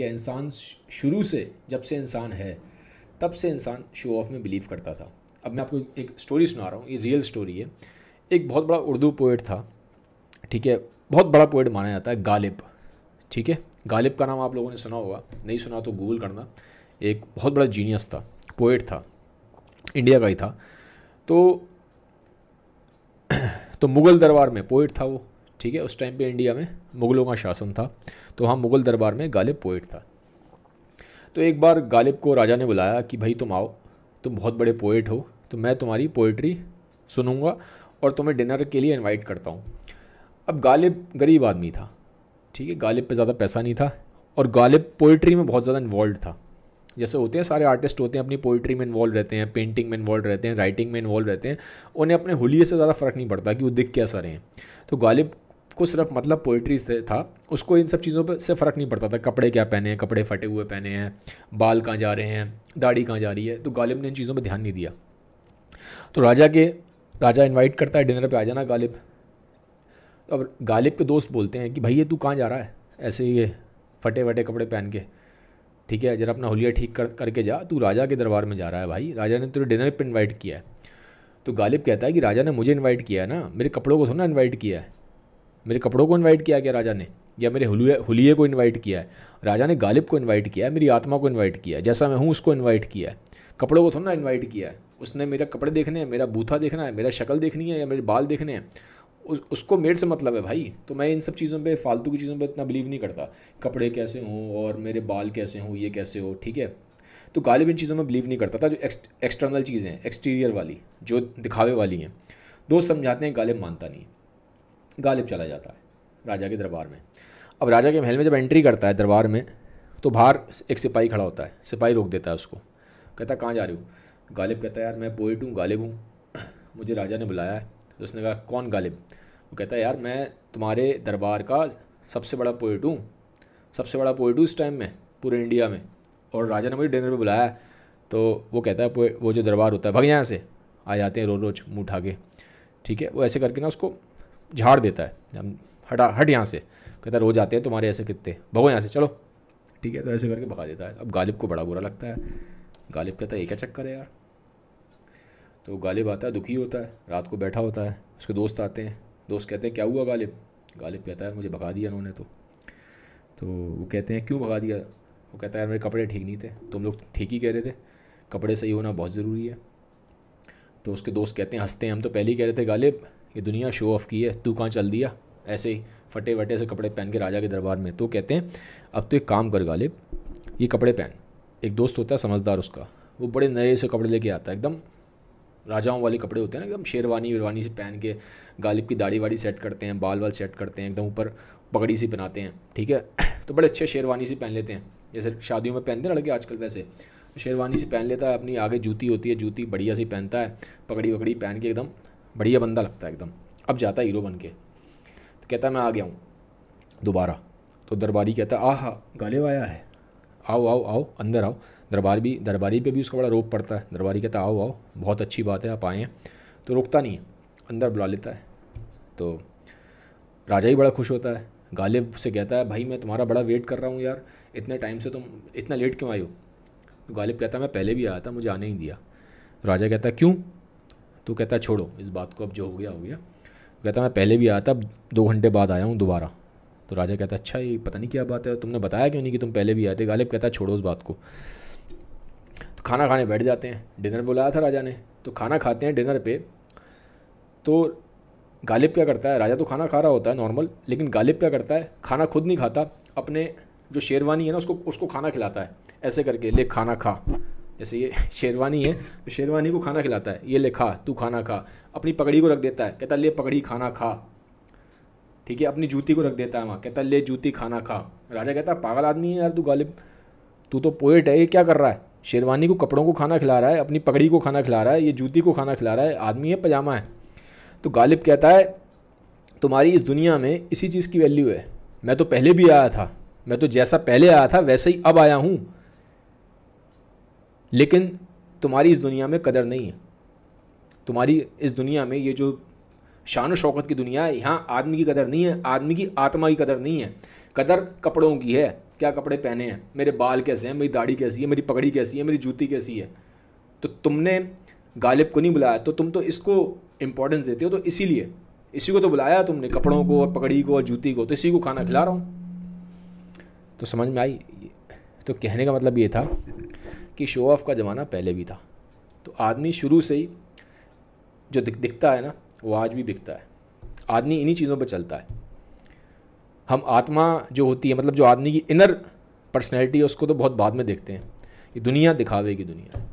या इंसान शुरू से जब से इंसान है तब से इंसान शो ऑफ में बिलीव करता था अब मैं आपको एक स्टोरी सुना रहा हूँ ये रियल स्टोरी है एक बहुत बड़ा उर्दू पोइट था ठीक है बहुत बड़ा पोइट माना जाता है गालिब ठीक है गालिब का नाम आप लोगों ने सुना होगा नहीं सुना तो गूगल करना एक बहुत बड़ा जीनियस था पोइट था इंडिया का ही था तो तो मुग़ल दरबार में पोइट था वो ठीक है उस टाइम पे इंडिया में मुग़लों का शासन था तो वहाँ मुग़ल दरबार में गालिब पोइट था तो एक बार गालिब को राजा ने बुलाया कि भाई तुम आओ तुम बहुत बड़े पोइट हो तो मैं तुम्हारी पोइट्री सुनूँगा और तुम्हें डिनर के लिए इनवाइट करता हूँ अब गालिब गरीब आदमी था ठीक है गालिब पे ज़्यादा पैसा नहीं था और गालिब पोइट्री में बहुत ज़्यादा इन्वॉल्व था जैसे होते हैं सारे आर्टिस्ट होते हैं अपनी पोइट्री में इन्वॉल्व रहते हैं पेंटिंग में इन्वॉल्व रहते हैं राइटिंग में इन्वॉल्व रहते हैं उन्हें अपने हुलिये से ज़्यादा फ़र्क नहीं पड़ता कि वो दिख कैसा रहे हैं तो गालिब को सिर्फ मतलब पोइट्री से था उसको इन सब चीज़ों पर से फ़र्क नहीं पड़ता था कपड़े क्या पहने हैं कपड़े फटे हुए पहने हैं बाल कहाँ जा रहे हैं दाढ़ी कहाँ जा रही है तो गालिब ने इन चीज़ों पर ध्यान नहीं दिया तो राजा के राजा इन्वाइट करता है डिनर पर आ जाना गालिब अब गालिब के दोस्त बोलते हैं कि भाई ये तू कहाँ जा रहा है ऐसे ये फटे वटे कपड़े पहन के ठीक है जरा अपना होलिया ठीक कर करके जा तू राजा के दरबार में जा रहा है भाई राजा ने तुझे डिनर पर इन्वाइट किया है तो गालिब कहता है कि राजा ने मुझे इन्वाइट किया है ना मेरे कपड़ों को थोड़ा ना इन्वाइट किया है मेरे कपड़ों को इनवाइट किया गया राजा ने या मेरे हुलिए हुलिए को इनवाइट किया है राजा ने गालिब को इनवाइट किया है मेरी आत्मा को इनवाइट किया है जैसा मैं हूँ उसको इनवाइट किया है कपड़ों को थोड़ा ना इन्वाइट किया है उसने मेरा कपड़े देखने हैं मेरा बूथा देखना है मेरा शक्ल देखनी है या मेरे बाल देखने हैं उस, उसको मेरे से मतलब है भाई तो मैं इन सब चीज़ों पे फालतू की चीज़ों पे इतना बिलीव नहीं करता कपड़े कैसे हों और मेरे बाल कैसे हों ये कैसे हो ठीक है तो गालिब इन चीज़ों में बिलीव नहीं करता था जो एक्सटर्नल चीज़ें हैं एक्सटीरियर वाली जो दिखावे वाली हैं दोस्त समझाते हैं गालिब मानता नहीं गालिब चला जाता है राजा के दरबार में अब राजा के महल में जब एंट्री करता है दरबार में तो बाहर एक सिपाही खड़ा होता है सिपाही रोक देता है उसको कहता कहाँ जा रही हो गालिब कहता है यार मैं पोइट हूँ गालिब हूँ मुझे राजा ने बुलाया है तो उसने कहा कौन गालिब वो कहता है यार मैं तुम्हारे दरबार का सबसे बड़ा पोइट हूँ सबसे बड़ा पोइट हूँ इस टाइम में पूरे इंडिया में और राजा ने मुझे डिनर पर बुलाया तो वो कहता है वो जो दरबार होता है भग यहाँ से आ जाते हैं रोज़ रोज़ मुँह उठा के ठीक है वो ऐसे करके ना उसको झाड़ देता है हम हटा हट यहाँ से कहता है रोज आते हैं तुम्हारे ऐसे कितने भगो यहाँ से चलो ठीक है तो ऐसे करके भगा देता है अब गालिब को बड़ा बुरा लगता है गालिब कहता है ये क्या चक्कर है यार तो गालिब आता है दुखी होता है रात को बैठा होता है उसके दोस्त आते हैं दोस्त कहते हैं क्या हुआ गालिब गालिब कहता है मुझे भगा दिया उन्होंने तो तो वो कहते हैं क्यों भगा दिया वो कहता है यार मेरे कपड़े ठीक नहीं थे तुम लोग ठीक ही कह रहे थे कपड़े सही होना बहुत ज़रूरी है तो उसके दोस्त कहते हैं हंसते हैं हम तो पहले ही कह रहे थे गालिब ये दुनिया शो ऑफ की है तू कहाँ चल दिया ऐसे ही फटे वटे से कपड़े पहन के राजा के दरबार में तो कहते हैं अब तो एक काम कर गालिब ये कपड़े पहन एक दोस्त होता है समझदार उसका वो बड़े नए से कपड़े लेके आता है एकदम राजाओं वाले कपड़े होते हैं ना एकदम शेरवानी वेरवानी से पहन के गालिब की दाढ़ी वाड़ी सेट करते हैं बाल वाल सेट करते हैं एकदम ऊपर पगड़ी सी पहनाते हैं ठीक है तो बड़े अच्छे शेरवानी सी पहन लेते हैं जैसे शादियों में पहनते हैं लड़के आजकल वैसे तो शेरवानी सी पहन लेता है अपनी आगे जूती होती है जूती बढ़िया सी पहनता है पगड़ी वगड़ी पहन के एकदम बढ़िया बंदा लगता है एकदम अब जाता है हीरो बन के तो कहता है मैं आ गया हूँ दोबारा तो दरबारी कहता है आहा गालिब आया है आओ आओ आओ अंदर आओ दरबार भी दरबारी पे भी उसका बड़ा रोप पड़ता है दरबारी कहता है आओ आओ बहुत अच्छी बात है आप आए हैं तो रोकता नहीं है अंदर बुला लेता है तो राजा ही बड़ा खुश होता है गालिब से कहता है भाई मैं तुम्हारा बड़ा वेट कर रहा हूँ यार इतने टाइम से तुम इतना लेट क्यों आए हो तो गालिब कहता है मैं पहले भी आया था मुझे आने ही दिया राजा कहता है क्यों तो कहता है छोड़ो इस बात को अब जो हो गया हो गया कहता मैं पहले भी आया था अब दो घंटे बाद आया हूँ दोबारा तो राजा कहता अच्छा ये पता नहीं क्या बात है तुमने बताया क्यों नहीं कि तुम पहले भी आए थे गालिब कहता छोड़ो उस बात को तो खाना खाने बैठ जाते हैं डिनर बुलाया था राजा ने तो खाना खाते हैं डिनर पे तो गालिब क्या करता है राजा तो खाना खा रहा होता है नॉर्मल लेकिन गालिब क्या करता है खाना खुद नहीं खाता अपने जो शेरवानी है ना उसको उसको खाना खिलाता है ऐसे करके ले खाना खा जैसे ये शेरवानी है तो शेरवानी को खाना खिलाता है ये ले खा तू खाना खा अपनी पगड़ी को रख देता है कहता ले पगड़ी खाना खा ठीक है अपनी जूती को रख देता है वहाँ कहता ले जूती खाना खा राजा कहता पागल आदमी है यार तू गालिब तू तो पोएट है ये क्या कर रहा है शेरवानी को कपड़ों को खाना खिला रहा है अपनी पगड़ी को खाना खिला रहा है ये जूती को खाना खिला रहा है आदमी है पजामा है तो गालिब कहता है तुम्हारी इस दुनिया में इसी चीज़ की वैल्यू है मैं तो पहले भी आया था मैं तो जैसा पहले आया था वैसे ही अब आया हूँ लेकिन तुम्हारी इस दुनिया में कदर नहीं है तुम्हारी इस दुनिया में ये जो शान शौकत की दुनिया है यहाँ आदमी की कदर नहीं है आदमी की आत्मा की कदर नहीं है कदर कपड़ों की है क्या कपड़े पहने हैं मेरे बाल कैसे हैं मेरी दाढ़ी कैसी है मेरी पगड़ी कैसी है मेरी जूती कैसी है तो तुमने गालिब को नहीं बुलाया तो तुम तो इसको इम्पोर्टेंस देते हो तो इसीलिए इसी को तो बुलाया तुमने कपड़ों को और पगड़ी को और जूती को तो इसी को खाना खिला रहा हूँ तो समझ में आई तो कहने का मतलब ये था कि शो ऑफ का ज़माना पहले भी था तो आदमी शुरू से ही जो दिख, दिखता है ना वो आज भी दिखता है आदमी इन्हीं चीज़ों पर चलता है हम आत्मा जो होती है मतलब जो आदमी की इनर पर्सनैलिटी है उसको तो बहुत बाद में देखते हैं ये दुनिया दिखावे की दुनिया है